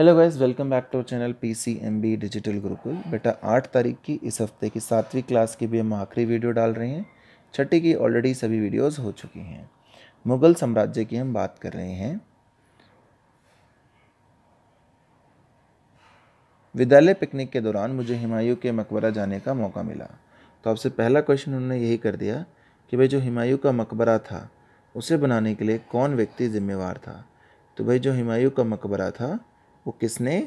hello guys welcome back to channel P C M B digital Gurukul बेटा आठ तारीख की इस हफ्ते की सातवीं क्लास की भी हम आखिरी वीडियो डाल रहे हैं छठी की ऑलरेडी सभी वीडियोस हो चुकी हैं मुग़ल साम्राज्य की हम बात कर रहे हैं विद्यालय पिकनिक के दौरान मुझे हिमायू के मकबरा जाने का मौका मिला तो आपसे पहला क्वेश्चन उन्होंने यही कर दिया कि भाई जो हिमायू का मकबरा था उसे बनाने के लिए कौन व्यक्ति जिम्मेवार था तो भाई जो हिमायू का मकबरा था वो किसने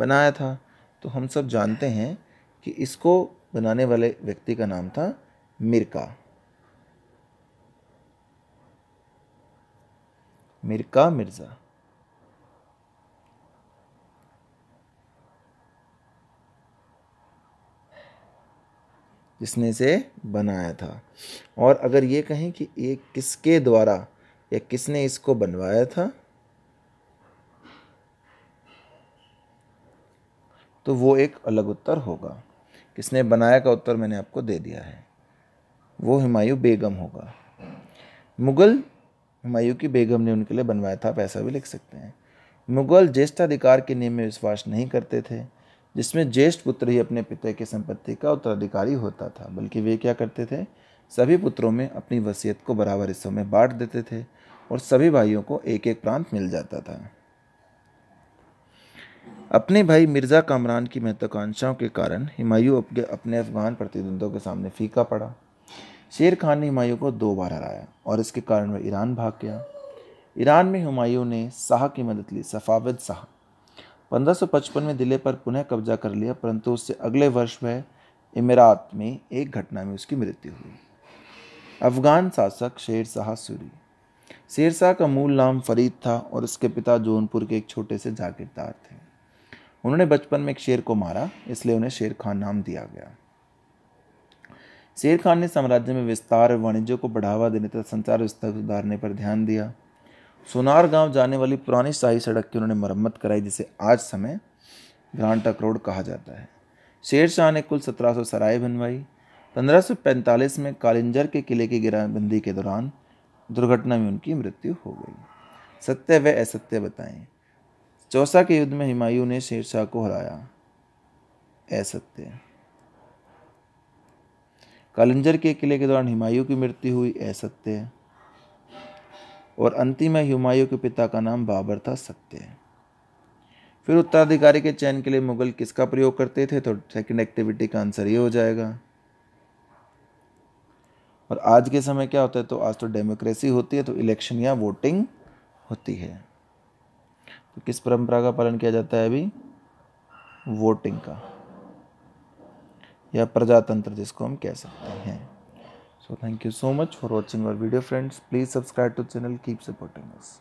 बनाया था तो हम सब जानते हैं कि इसको बनाने वाले व्यक्ति का नाम था मिर्का मिर्का मिर्ज़ा जिसने इसे बनाया था और अगर ये कहें कि ये किसके द्वारा या किसने इसको बनवाया था तो वो एक अलग उत्तर होगा किसने बनाया का उत्तर मैंने आपको दे दिया है वो हुमायूं बेगम होगा मुग़ल हुमायूं की बेगम ने उनके लिए बनवाया था पैसा भी लिख सकते हैं मुग़ल ज्येष्ठाधिकार के नियम में विश्वास नहीं करते थे जिसमें ज्येष्ठ पुत्र ही अपने पिता की संपत्ति का उत्तराधिकारी होता था बल्कि वे क्या करते थे सभी पुत्रों में अपनी वसीयत को बराबर हिस्सों में बांट देते थे और सभी भाइयों को एक एक प्रांत मिल जाता था अपने भाई मिर्ज़ा कामरान की महत्वाकांक्षाओं के कारण हुमायूं अपने अपने अफगान प्रतिद्वंदों के सामने फीका पड़ा शेर खान ने हुमायूं को दो बार हराया और इसके कारण वह ईरान भाग गया ईरान में हुमायूं ने शाह की मदद ली सफ़ावद शाह 1555 में दिल्ली पर पुनः कब्जा कर लिया परंतु उससे अगले वर्ष वह इमरात में एक घटना में उसकी मृत्यु हुई अफगान शासक शेर शाह सूरी शेर शाह का मूल नाम फरीद था और उसके पिता जौनपुर के एक छोटे से जागीरदार थे उन्होंने बचपन में एक शेर को मारा इसलिए उन्हें शेर खान नाम दिया गया शेर खान ने साम्राज्य में विस्तार और को बढ़ावा देने तथा संचार स्तर सुधारने पर ध्यान दिया सोनार गांव जाने वाली पुरानी शाही सड़क की उन्होंने मरम्मत कराई जिसे आज समय टक रोड कहा जाता है शेर शाह ने कुल सत्रह सौ सराय बनवाई पंद्रह सौ पैंतालीस में कालिंजर के किले की गिराबंदी के दौरान दुर्घटना में उनकी मृत्यु हो गई सत्य व असत्य बताएं चौसा के युद्ध में हुमायूं ने शेरशाह को हराया असत्य कालंजर के किले के दौरान हुमायूं की मृत्यु हुई असत्य और अंतिम में हुमायूं के पिता का नाम बाबर था सत्य फिर उत्तराधिकारी के चयन के लिए मुगल किसका प्रयोग करते थे तो सेकंड एक्टिविटी का आंसर ये हो जाएगा और आज के समय क्या होता है तो आज तो डेमोक्रेसी होती है तो इलेक्शन या वोटिंग होती है तो किस परंपरा का पालन किया जाता है अभी वोटिंग का या प्रजातंत्र जिसको हम कह सकते हैं so thank you so much for watching our video friends please subscribe to channel keep supporting us